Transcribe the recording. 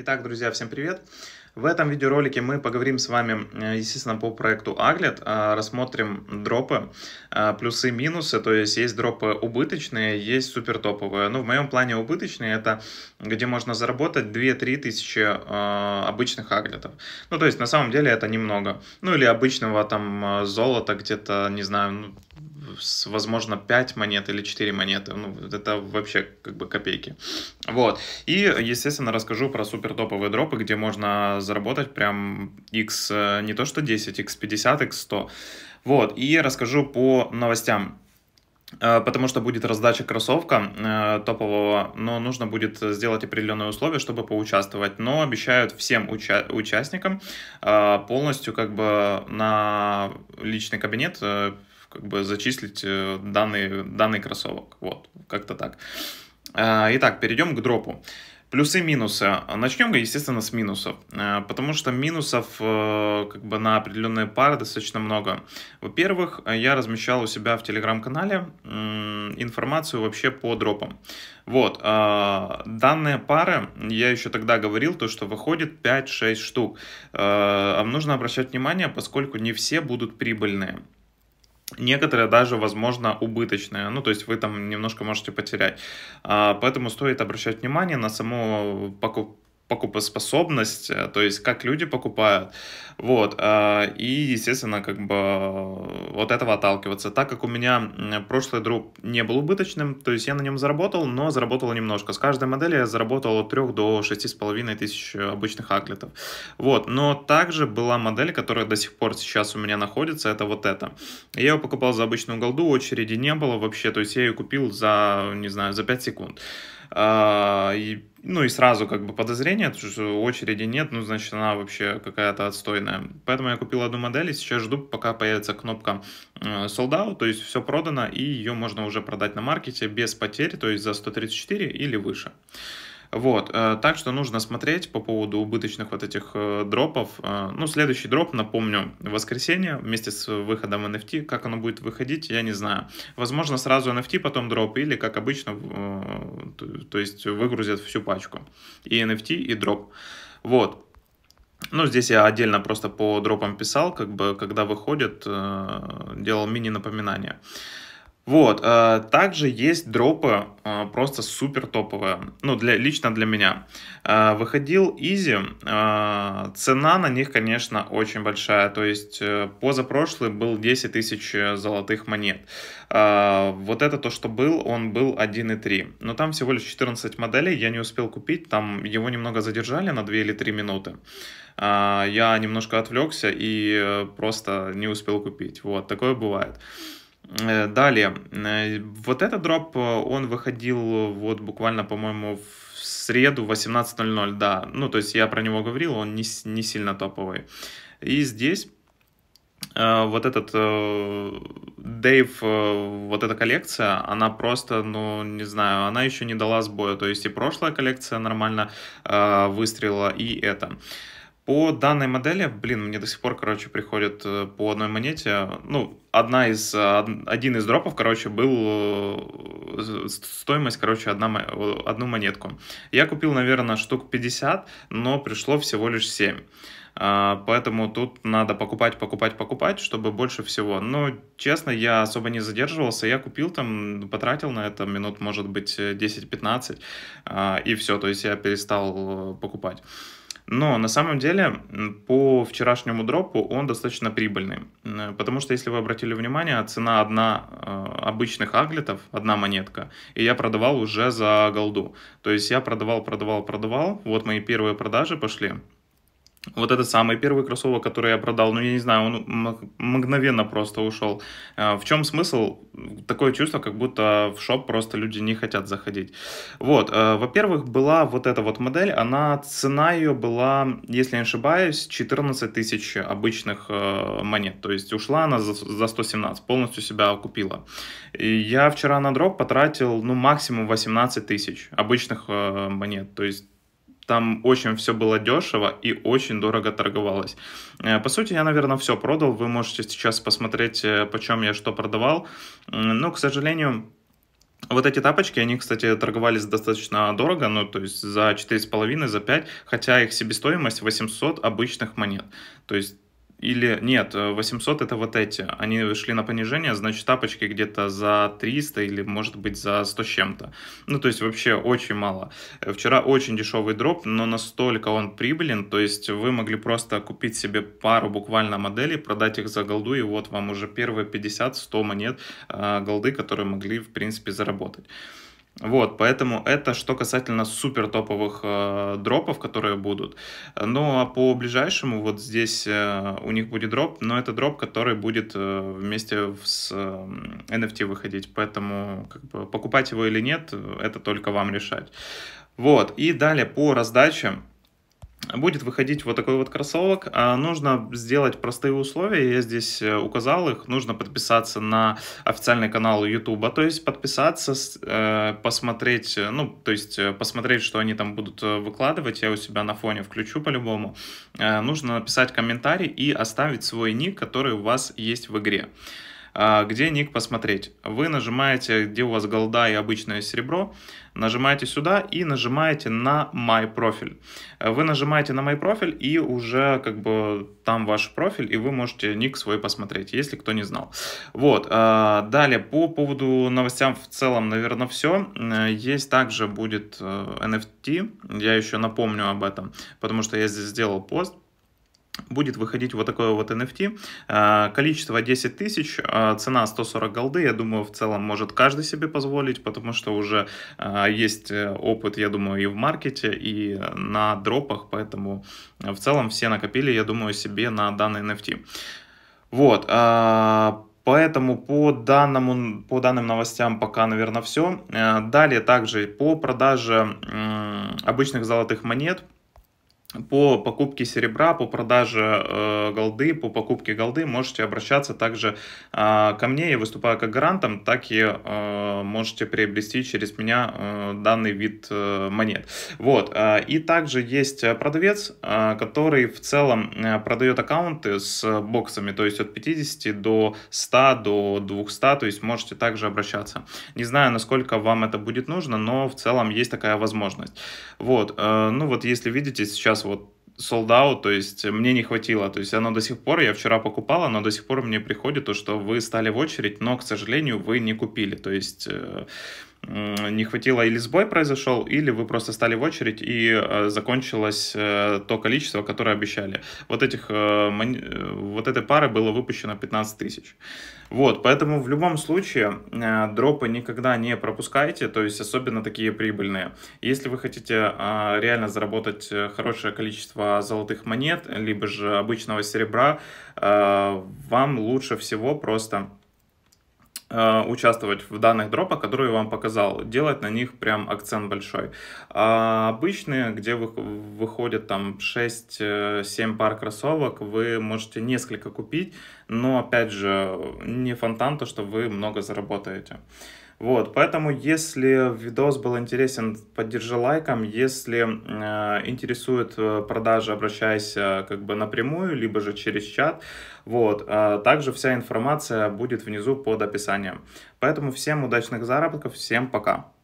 Итак, друзья, всем привет! В этом видеоролике мы поговорим с вами, э, естественно, по проекту Aglet, а, рассмотрим дропы, а, плюсы, и минусы, то есть есть дропы убыточные, есть супер топовые. Но ну, в моем плане убыточные это где можно заработать 2-3 тысячи а, обычных аглетов. Ну, то есть на самом деле это немного. Ну, или обычного там золота где-то, не знаю, ну, возможно, 5 монет или 4 монеты. Ну, это вообще как бы копейки. Вот. И, естественно, расскажу про супер топовые дропы, где можно заработать прям x э, не то что 10, x 50, x 100. Вот. И расскажу по новостям э, потому что будет раздача кроссовка э, топового, но нужно будет сделать определенные условия, чтобы поучаствовать. Но обещают всем уча- участникам полностью как бы на личный кабинет как бы зачислить э, данный, данный кроссовок. Вот, как-то так. А, итак, перейдем к дропу. Плюсы и минусы. Начнем, естественно, с минусов, э, потому что минусов э, как бы на определенные пары достаточно много. Во-первых, я размещал у себя в телеграм-канале информацию вообще по дропам. Вот, а, данные пары, я еще тогда говорил, то, что выходит 5-6 штук. А нужно обращать внимание, поскольку не все будут прибыльные некоторые даже, возможно, убыточные, ну, то есть вы там немножко можете потерять. А, поэтому стоит обращать внимание на саму покуп покупоспособность, э, то есть как люди покупают, вот, э, и, естественно, как бы вот этого отталкиваться. Так как у меня прошлый друг не был убыточным, то есть я на нем заработал, но заработал немножко. С каждой модели я заработал от 3 до 6,5 тысяч э, обычных аклетов, вот, но также была модель, которая до сих пор сейчас у меня находится, это вот это. Я ее покупал за обычную голду, очереди не было вообще, то есть я ее купил за, не знаю, за 5 секунд. А, и, ну и сразу как бы подозрение, что очереди нет, ну значит она вообще какая-то отстойная. Поэтому я купил одну модель и сейчас жду, пока появится кнопка э, sold out, то есть все продано и ее можно уже продать на маркете без потерь, то есть за 134 или выше. Вот, э, так что нужно смотреть по поводу убыточных вот этих э, дропов. Э, ну, следующий дроп, напомню, воскресенье вместе с выходом NFT. Как оно будет выходить, я не знаю. Возможно, сразу NFT потом дроп или, как обычно, то есть выгрузят всю пачку. И NFT, и дроп. Вот. Ну, здесь я отдельно просто по дропам писал, как бы, когда выходит, делал мини-напоминание. Вот, э, также есть дропы э, просто супер топовые, ну, для, лично для меня. Э, выходил Изи, цена на них, конечно, очень большая, то есть позапрошлый был 10 тысяч золотых монет. Вот это то, что был, он был 1,3, но там всего лишь 14 моделей, я не успел купить, там его немного задержали на 2 или 3 минуты. Я немножко отвлекся и просто не успел купить, вот, такое бывает. Э, далее, э, вот этот дроп, э, он выходил вот буквально, по-моему, в среду 18.00, да. Ну, то есть я про него говорил, он не, не сильно топовый. И здесь вот этот Дэйв, вот эта коллекция, она просто, ну, не знаю, она еще не дала сбоя. То есть и прошлая коллекция нормально выстрелила и это. По данной модели, блин, мне до сих пор, короче, приходит э, по одной монете. Ну, одна из, один из дропов, короче, был э, стоимость, короче, одна, одну монетку. Я купил, наверное, штук 50, но пришло всего лишь 7. А, поэтому тут надо покупать, покупать, покупать, чтобы больше всего. Но, честно, я особо не задерживался. Я купил там, потратил на это минут, может быть, 10-15. А, и все, то есть я перестал э, покупать. Но на самом деле по вчерашнему дропу он достаточно прибыльный. Потому что, если вы обратили внимание, цена одна э, обычных аглетов, одна монетка, и я продавал уже за голду. То есть я продавал, продавал, продавал. Вот мои первые продажи пошли. Вот это самый первый кроссовок, который я продал, ну я не знаю, он мгновенно просто ушел. А, в чем смысл? Такое чувство, как будто в шоп просто люди не хотят заходить. Вот, а, во-первых, была вот эта вот модель, она, цена ее была, если я не ошибаюсь, 14 тысяч обычных а, монет. То есть ушла она за 117, полностью себя окупила. я вчера на дроп потратил, ну, максимум 18 тысяч обычных монет. То есть там очень все было дешево и очень дорого торговалось. Э, по сути, я, наверное, все продал. Вы можете сейчас посмотреть, э, почем я что продавал. Но, к сожалению, вот эти тапочки, они, кстати, торговались достаточно дорого, ну, то есть за 4,5, за 5, хотя их себестоимость 800 обычных монет. То есть или нет, 800 э, это вот эти. Они шли на понижение, значит, тапочки где-то за 300 или, может быть, за 100 с чем-то. Ну, то есть вообще очень мало. Э, вчера очень дешевый дроп, но настолько он прибылен, то есть вы могли просто купить себе пару буквально моделей, продать их за голду, и вот вам уже первые 50-100 монет э, голды, которые могли, в принципе, заработать. Вот, поэтому это что касательно супер топовых э, дропов, которые будут. Ну а по ближайшему, вот здесь э, у них будет дроп, но это дроп, который будет э, вместе с э, эм, NFT выходить. Поэтому как бы, покупать его или нет, э, это только вам решать. Вот, и далее по раздачам будет выходить вот такой вот кроссовок. А нужно сделать простые условия, я здесь э, указал их. Нужно подписаться на официальный канал YouTube, то есть подписаться, э, посмотреть, э, ну, то есть посмотреть, что они там будут выкладывать. Я у себя на фоне включу по-любому. Нужно написать комментарий и оставить свой ник, который у вас есть в игре. А, где ник посмотреть? Вы нажимаете, где у вас голда и обычное серебро, нажимаете сюда и нажимаете на My профиль. Вы нажимаете на My профиль и уже как бы там ваш профиль, и вы можете ник свой посмотреть, если кто не знал. Вот, а, далее по поводу новостям в целом, наверное, все. Есть также будет NFT, э, я еще напомню об этом, потому что я здесь сделал пост, будет выходить вот такое вот NFT. А, количество 10 тысяч, а, цена 140 голды, я думаю, в целом может каждый себе позволить, потому что уже а, есть э, опыт, я думаю, и в маркете, и на дропах, поэтому э, в целом все накопили, я думаю, себе на данный NFT. Вот, Поэтому по, данному, по данным новостям пока, наверное, все. Э, далее также по продаже обычных золотых монет – по покупке серебра, по продаже э, голды, по покупке голды можете обращаться также э, ко мне. Я выступаю как гарантом, так и э, можете приобрести через меня э, данный вид э, монет. Вот. Э, и также есть э, продавец, э, который в целом э, продает аккаунты с боксами, то есть от 50 до 100, до 200, то есть можете также обращаться. Не знаю, насколько вам это будет нужно, но в целом есть такая возможность. Вот. Э, ну вот, если видите, сейчас сейчас вот sold out, то есть мне не хватило. То есть оно до сих пор, я вчера покупала, но до сих пор мне приходит, то, что вы стали в очередь, но, к сожалению, вы не купили. То есть э, не хватило или сбой произошел, или вы просто стали в очередь и э, закончилось э, то количество, которое обещали. Вот, этих, э, вот этой пары было выпущено 15 тысяч. Вот, поэтому в любом случае дропы никогда не пропускайте, то есть особенно такие прибыльные. Если вы хотите реально заработать хорошее количество золотых монет, либо же обычного серебра, вам лучше всего просто Э, участвовать в данных дропах, которые я вам показал, делать на них прям акцент большой. А обычные, где вы, выходит там 6-7 э, пар кроссовок, вы можете несколько купить, но опять же не фонтан то, что вы много заработаете. Вот, поэтому, если видос был интересен, поддержи лайком. Если э, интересует э, продажи, обращайся как бы напрямую, либо же через чат. Вот, э, также вся информация будет внизу под описанием. Поэтому всем удачных заработков, всем пока!